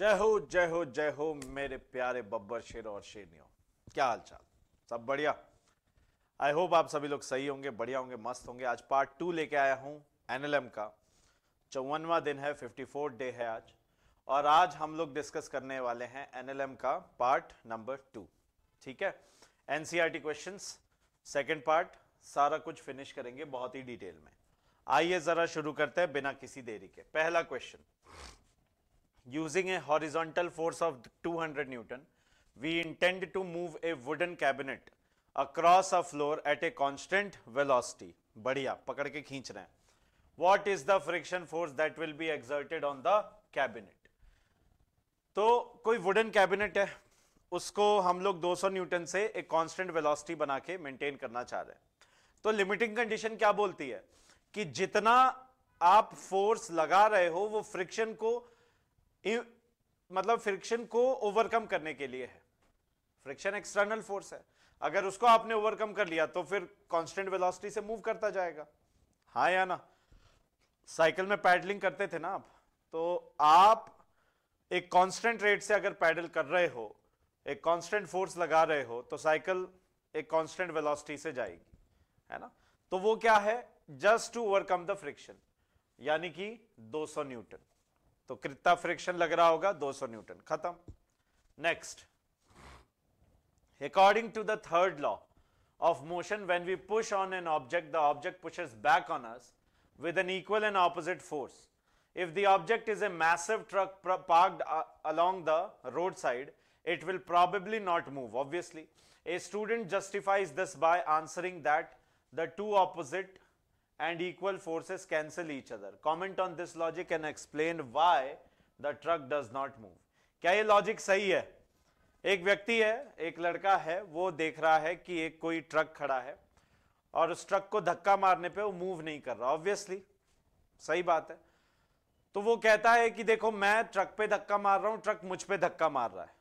जय हो जय हो जय हो मेरे प्यारे बब्बर शेर और शेरनियों क्या हाल चाल सब बढ़िया आई होप आप सभी लोग सही होंगे बढ़िया होंगे मस्त होंगे आज पार्ट टू लेके आया हूँ एनएलएम का चौवनवा दिन है 54 डे है आज और आज हम लोग डिस्कस करने वाले हैं एनएलएम का पार्ट नंबर टू ठीक है एनसीईआरटी क्वेश्चंस सेकंड पार्ट सारा कुछ फिनिश करेंगे बहुत ही डिटेल में आइए जरा शुरू करते हैं बिना किसी देरी के पहला question using a horizontal force of 200 Newton, we intend to move a wooden cabinet across a floor at a constant velocity. badhiya pakad ke khinch rahe hain What is the friction force that will be exerted on the cabinet? तो कोई wooden cabinet है उसको हम लोग 200 Newton से एक constant velocity बना के मेंटेन करना चाह रहे हैं तो लिमिटिंग कंडीशन क्या बोलती है कि जितना आप फोर्स लगा रहे हो वो फ्रिक्शन को मतलब फ्रिक्शन को ओवरकम करने के लिए है फ्रिक्शन एक्सटर्नल फोर्स है अगर उसको आपने ओवरकम कर लिया तो फिर कांस्टेंट वेलोसिटी से मूव करता जाएगा हाँ या ना साइकिल में पैडलिंग करते थे ना आप तो आप एक कांस्टेंट रेट से अगर पैडल कर रहे हो एक कांस्टेंट फोर्स लगा रहे हो तो साइकिल एक कांस्टेंट वेलोसिटी से जाएगी है ना तो वो क्या है just to overcome the friction यानी कि 200 न्यूटन So, कितना friction लग रहा होगा 200 newton Next, according to the third law of motion when we push on an object the object pushes back on us with an equal and opposite force if the object is a massive truck parked uh, along the roadside it will probably not move obviously a student justifies this by answering that the two opposite and equal forces cancel each other. Comment on this logic and explain why the truck does not move. क्या ये logic सही है एक व्यक्ति है एक लड़का है वो देख रहा है कि एक कोई ट्रक खड़ा है और उस ट्रक को धक्का मारने पे वो मूव नहीं कर रहा ऑब्वियसली सही बात है तो वो कहता है कि देखो मैं ट्रक पे धक्का मार रहा हूं ट्रक मुझ पे धक्का मार रहा है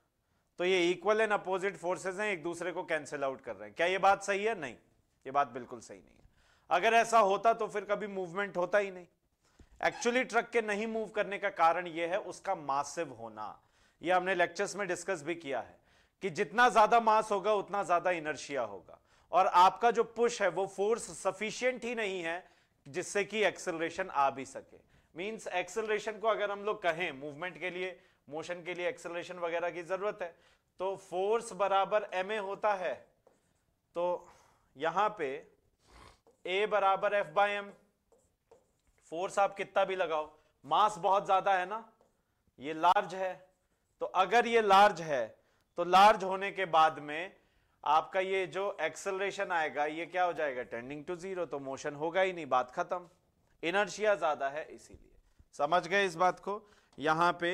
तो ये इक्वल एंड अपोजिट फोर्सेज हैं एक दूसरे को कैंसिल आउट कर रहे हैं क्या ये बात सही है नहीं ये बात बिल्कुल सही नहीं अगर ऐसा होता तो फिर कभी मूवमेंट होता ही नहीं एक्चुअली ट्रक के नहीं मूव करने का कारण यह है उसका मासिव होना यह हमने लेक्चर्स में डिस्कस भी किया है कि जितना ज्यादा मास होगा उतना ज्यादा इनर्शिया होगा और आपका जो पुश है वो फोर्स सफिशियंट ही नहीं है जिससे कि एक्सेलरेशन आ भी सके मींस एक्सेलरेशन को अगर हम लोग कहें मूवमेंट के लिए मोशन के लिए एक्सेलरेशन वगैरह की जरूरत है तो फोर्स बराबर एम होता है तो यहां पे ए बराबर एफ बाय एम फोर्स आप कितना भी लगाओ मास बहुत ज्यादा है ना ये लार्ज है तो अगर ये लार्ज है तो लार्ज होने के बाद में आपका ये जो एक्सेलरेशन आएगा ये क्या हो जाएगा टेंडिंग टू जीरो तो मोशन होगा ही नहीं बात खत्म इनर्शिया ज्यादा है इसीलिए समझ गए इस बात को यहां पे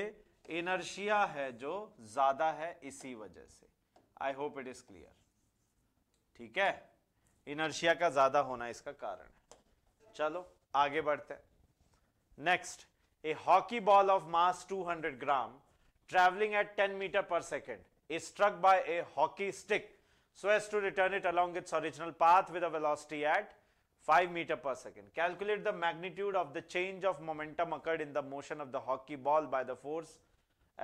इनर्शिया है जो ज्यादा है इसी वजह से I hope it is clear ठीक है इनर्शिया का ज्यादा होना इसका कारण चलो आगे बढ़ते हैं next a hockey ball of mass 200 gram travelling at 10 metre per second is struck by a hockey stick so as to return it along its original path with at 5 metre per second calculate the magnitude of the change of momentum occurred in the motion of the hockey ball by the force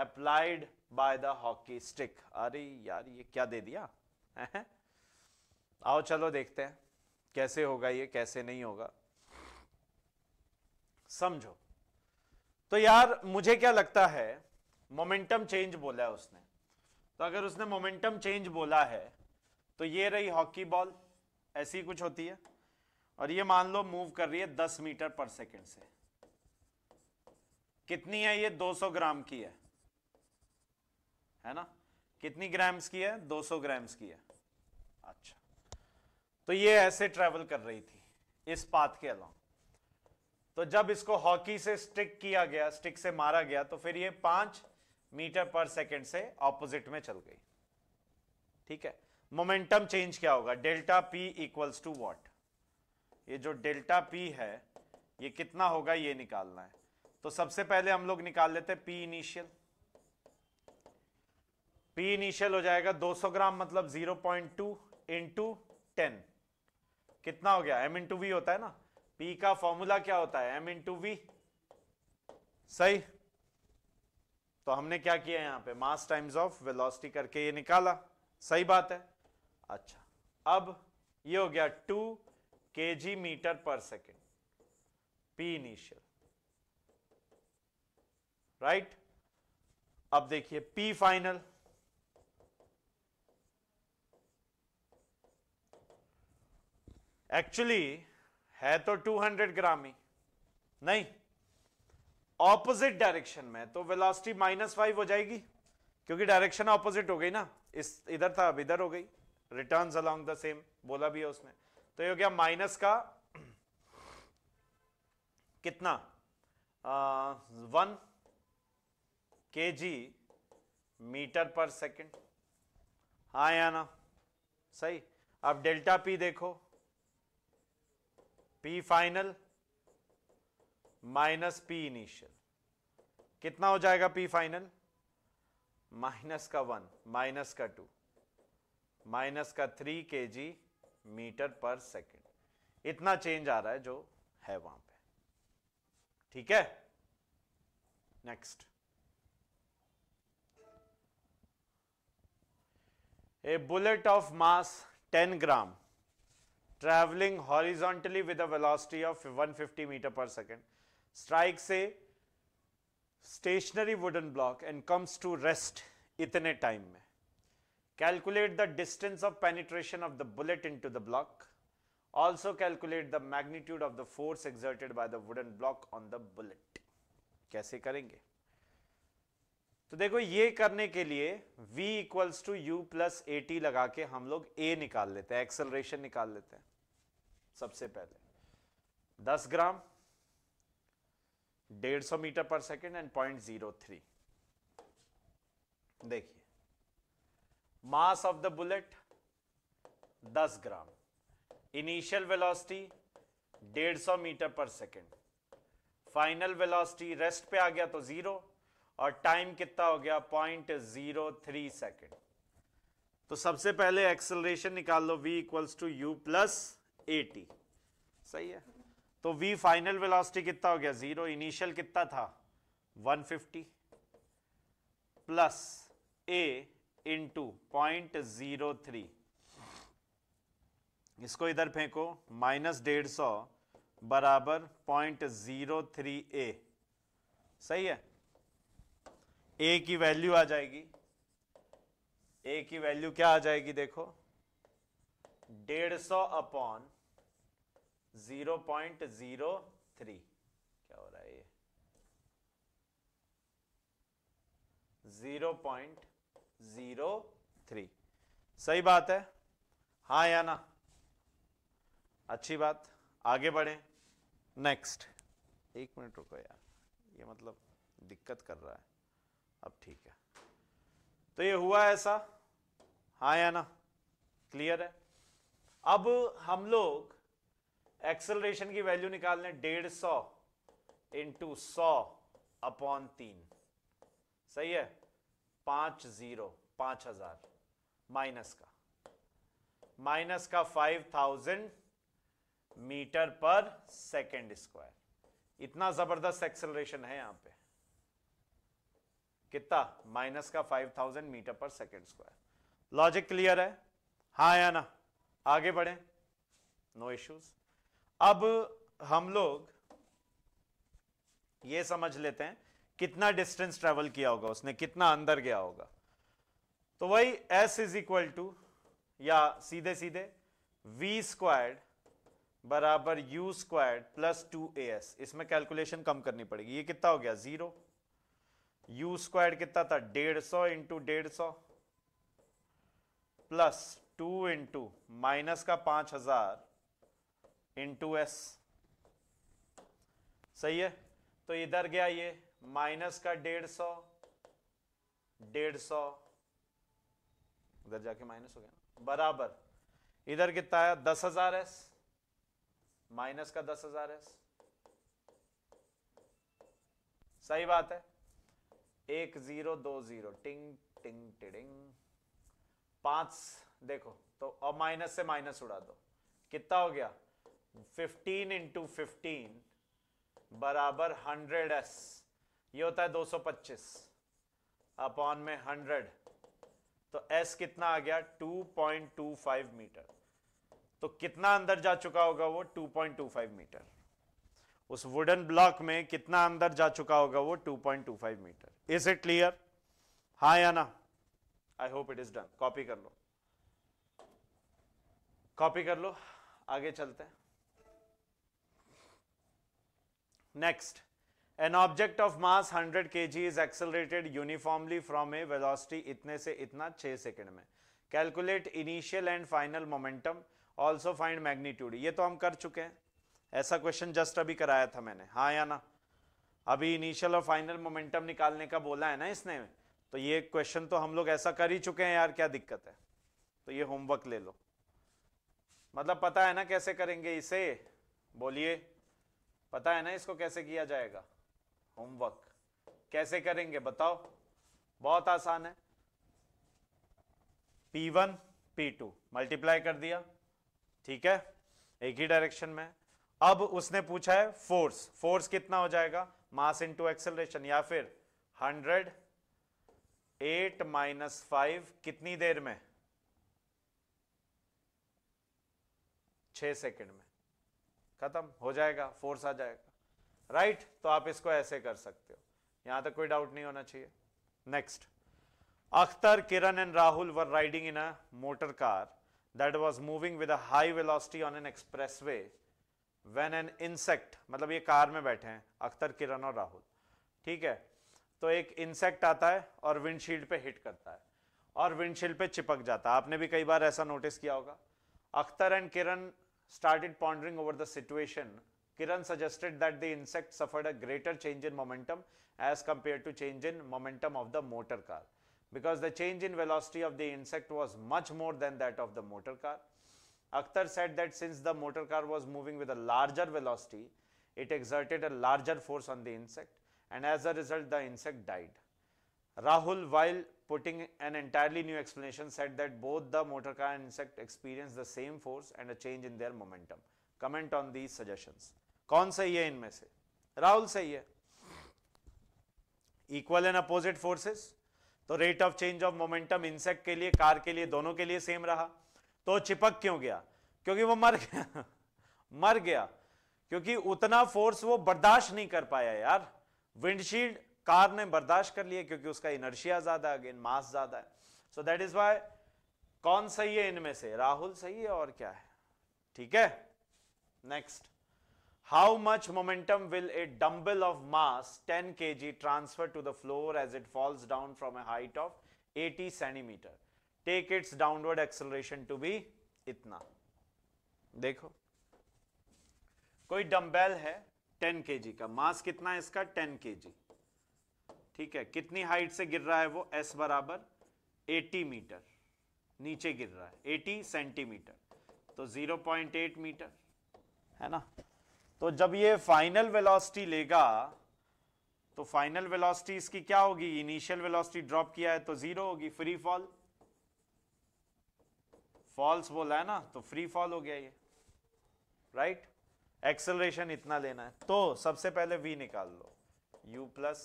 applied by the hockey stick अरे यार ये क्या दे दिया आओ चलो देखते हैं कैसे होगा ये कैसे नहीं होगा समझो तो यार मुझे क्या लगता है मोमेंटम चेंज बोला है उसने तो अगर उसने मोमेंटम चेंज बोला है तो ये रही हॉकी बॉल ऐसी कुछ होती है और ये मान लो मूव कर रही है 10 मीटर पर सेकंड से कितनी है ये 200 ग्राम की है है ना कितनी ग्राम्स की है 200 ग्राम्स की है अच्छा तो ये ऐसे ट्रेवल कर रही थी इस पाथ के अलावा तो जब इसको हॉकी से स्टिक किया गया स्टिक से मारा गया तो फिर ये पांच मीटर पर सेकेंड से ऑपोजिट में चल गई ठीक है मोमेंटम चेंज क्या होगा delta P equals to what ये जो डेल्टा पी है ये कितना होगा ये निकालना है तो सबसे पहले हम लोग निकाल लेते पी इनिशियल पी इनिशियल हो जाएगा 200 ग्राम मतलब 0.2 पॉइंट टू इंटू टेन कितना हो गया एम इन टू वी होता है ना पी का फॉर्मूला क्या होता है एम इन टू वी सही तो हमने क्या किया यहां पे मास टाइम्स ऑफ वेलोसिटी करके ये निकाला सही बात है अच्छा अब ये हो गया two K G metre per second P initial right अब देखिए पी फाइनल एक्चुअली है तो 200 ग्राम ही नहीं ऑपोजिट डायरेक्शन में तो वेलोसिटी माइनस फाइव हो जाएगी क्योंकि डायरेक्शन ऑपोजिट हो गई ना इस इधर था अब इधर हो गई रिटर्न अलोंग द सेम बोला भी है उसने तो ये हो गया माइनस का कितना वन के जी मीटर पर सेकंड हाँ या ना सही अब डेल्टा पी देखो P final minus P initial कितना हो जाएगा पी फाइनल माइनस का वन माइनस का टू माइनस का three K G metre per second इतना चेंज आ रहा है जो है वहां पे ठीक है next a bullet of mass 10 gram travelling horizontally with a velocity of 150 metre per second strikes stationary wooden block and comes to rest इतने टाइम में calculate the distance of penetration of the bullet into the block also calculate the magnitude of the force exerted by the wooden block on the bullet कैसे करेंगे तो देखो ये करने के लिए v equals to U plus A T लगा के हम लोग a निकाल लेते हैं एक्सलरेशन निकाल लेते हैं सबसे पहले 10 gram 150 metre per second and point zero three देखिए mass of the bullet 10 gram initial velocity 150 metre per second final velocity rest पे आ गया तो जीरो और टाइम कितना हो गया पॉइंट जीरो थ्री सेकेंड तो सबसे पहले एक्सेलरेशन निकाल लो v equals to U plus A T सही है तो v फाइनल वेलोसिटी कितना हो गया जीरो इनिशियल कितना था 150 fifty plus A into point zero three इसको इधर फेंको माइनस डेढ़ सौ बराबर पॉइंट जीरो थ्री ए सही है ए की वैल्यू आ जाएगी ए की वैल्यू क्या आ जाएगी देखो डेढ़ सौ upon zero point zero three क्या हो रहा है ये जीरो पॉइंट जीरो थ्री सही बात है हाँ या ना अच्छी बात आगे बढ़े नेक्स्ट एक मिनट रुको यार ये मतलब दिक्कत कर रहा है अब ठीक है तो ये हुआ ऐसा हाँ या ना क्लियर है अब हम लोग एक्सेलरेशन की वैल्यू निकाल लें डेढ़ सौ इंटू सौ अपॉन तीन सही है पांच जीरो पांच हजार माइनस का माइनस का five thousand metre per second square इतना जबरदस्त एक्सेलरेशन है यहां पे कितना माइनस का five thousand metre per second square logic clear है हा या ना आगे बढ़े नो इश्यूज अब हम लोग ये समझ लेते हैं कितना डिस्टेंस ट्रेवल किया होगा उसने कितना अंदर गया होगा तो वही s इज इक्वल टू या सीधे सीधे v स्क्वायर्ड बराबर u squared plus two A S इसमें कैलकुलेशन कम करनी पड़ेगी ये कितना हो गया जीरो u स्क्वायर्ड कितना था डेढ़ सौ इंटू डेढ़ सौ प्लस टू इंटू माइनस का पांच हजार इंटू एस सही है तो इधर गया ये माइनस का डेढ़ सौ डेढ़ सौ उधर जाके माइनस हो गया बराबर इधर कितना आया दस हजार एस माइनस का दस हजार एस सही बात है एक जीरो दो जीरो टिंग टिंग टिडिंग पांच देखो तो और माइनस से माइनस उड़ा दो कितना हो गया 15 इंटू फिफ्टीन बराबर 100s ये होता है 225 अपॉन में 100 तो s कितना आ गया 2.25 मीटर तो कितना अंदर जा चुका होगा वो 2.25 मीटर उस वुडन ब्लॉक में कितना अंदर जा चुका होगा वो 2.25 मीटर इज इट क्लियर हाँ या ना I hope it is done copy कर लो कॉपी कर लो आगे चलते हैं next an object of mass 100 K G is accelerated uniformly from a velocity इतने से इतना 6 सेकंड में calculate initial and final momentum also find magnitude ये तो हम कर चुके हैं ऐसा क्वेश्चन जस्ट अभी कराया था मैंने हाँ या ना अभी इनिशियल और फाइनल मोमेंटम निकालने का बोला है ना इसने तो ये क्वेश्चन तो हम लोग ऐसा कर ही चुके हैं यार क्या दिक्कत है तो ये होमवर्क ले लो मतलब पता है ना कैसे करेंगे इसे बोलिए पता है ना इसको कैसे किया जाएगा होमवर्क कैसे करेंगे बताओ बहुत आसान है P1 P2 मल्टीप्लाई कर दिया ठीक है एक ही डायरेक्शन में अब उसने पूछा है फोर्स फोर्स कितना हो जाएगा मास इनटू एक्सेलरेशन या फिर 100 8 माइनस फाइव कितनी देर में छः सेकंड में खत्म हो जाएगा फोर्स आ जाएगा राइट तो आप इसको ऐसे कर सकते हो यहां तक कोई डाउट नहीं होना चाहिए next Akhtar Kiran and Rahul were riding in a motor car that that moving with a high velocity on an expressway when an insect मतलब ये कार में बैठे हैं अख्तर किरण और राहुल ठीक है तो एक इंसेक्ट आता है और विंडशील्ड पे हिट करता है और विंडशील्ड पे चिपक जाता है आपने भी कई बार ऐसा नोटिस किया होगा Akhtar and Kiran started pondering over the situation, Kiran suggested that the insect suffered a greater change in momentum as compared to change in momentum of the motor car because the change in velocity of the insect was much more than that of the motor car. Akhtar said that since the motor car was moving with a larger velocity, it exerted a larger force on the insect and as a result the insect died. Rahul while putting an entirely new explanation said that both the motor car and insect experience the same force and a change in their momentum. Comment on these suggestions. kaun सही hai inme se rahul sahi hai equal and opposite forces तो rate of change of momentum insect के लिए car के लिए दोनों के लिए same रहा तो चिपक क्यों गया क्योंकि वो मर गया मर गया क्योंकि उतना फोर्स वो बर्दाश्त नहीं कर पाया यार विंडशील्ड कार ने बर्दाश्त कर लिया क्योंकि उसका इनर्शिया ज्यादा अगेन मास ज्यादा है सो दैट इज वाई कौन सही है इनमें से राहुल सही है और क्या है ठीक है next how much momentum will a dumbbell of mass 10 G transfer to the floor as it falls down from a height of 80 centimetre take its downward acceleration to be इतना देखो कोई डम्बेल है 10 जी का मास कितना है इसका 10 जी ठीक है कितनी हाइट से गिर रहा है वो एस बराबर एटी मीटर नीचे गिर रहा है एटी सेंटीमीटर तो जीरो पॉइंट एट मीटर है ना तो जब ये फाइनल वेलोसिटी लेगा तो फाइनल वेलोसिटी इसकी क्या होगी इनिशियल वेलोसिटी ड्रॉप किया है तो जीरो होगी फ्री फॉल फॉल्स बोला है ना तो फ्री फॉल हो गया ये राइट एक्सेलरेशन इतना लेना है तो सबसे पहले वी निकाल लो यू प्लस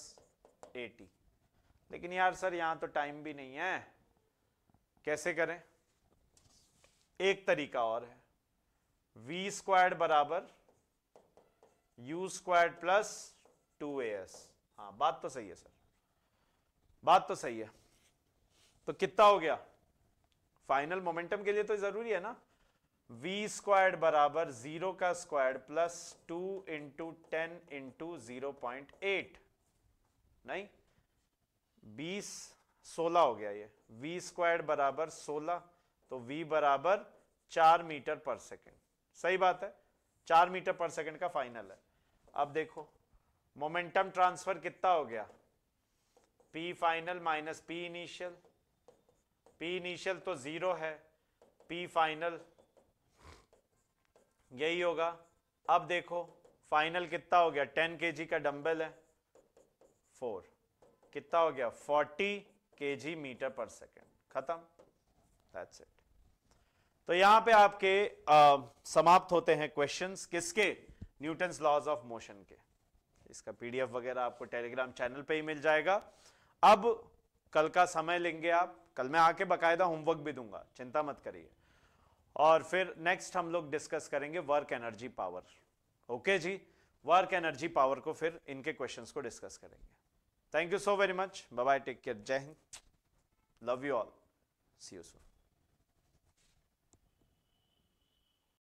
एटी लेकिन यार सर यहां तो टाइम भी नहीं है कैसे करें एक तरीका और है वी स्क्वायर बराबर U square plus two A S हाँ बात तो सही है सर बात तो सही है तो कितना हो गया फाइनल मोमेंटम के लिए तो जरूरी है ना वी स्क्वायर बराबर जीरो का squared plus two into ten into zero point eight नहीं बीस सोलह हो गया ये वी स्क्वायर बराबर सोलह तो वी बराबर चार मीटर पर सेकेंड सही बात है चार मीटर पर सेकेंड का फाइनल है अब देखो मोमेंटम ट्रांसफर कितना हो गया P final minus P initial P initial तो जीरो है पी फाइनल यही होगा अब देखो फाइनल कितना हो गया टेन के का डंबल है फोर कितना हो गया forty K G metre per second खत्म दैट्स इट तो यहां पे आपके आ, समाप्त होते हैं क्वेश्चंस किसके न्यूटन लॉज ऑफ मोशन के इसका पीडीएफ वगैरह आपको टेलीग्राम चैनल पे ही मिल जाएगा अब कल का समय लेंगे आप कल मैं आके बकायदा होमवर्क भी दूंगा चिंता मत करिए और फिर नेक्स्ट हम लोग डिस्कस करेंगे वर्क एनर्जी पावर ओके जी वर्क एनर्जी पावर को फिर इनके क्वेश्चंस को डिस्कस करेंगे Thank you so very much. Bye bye. Take care. Jai Hind. Love you all. See you soon.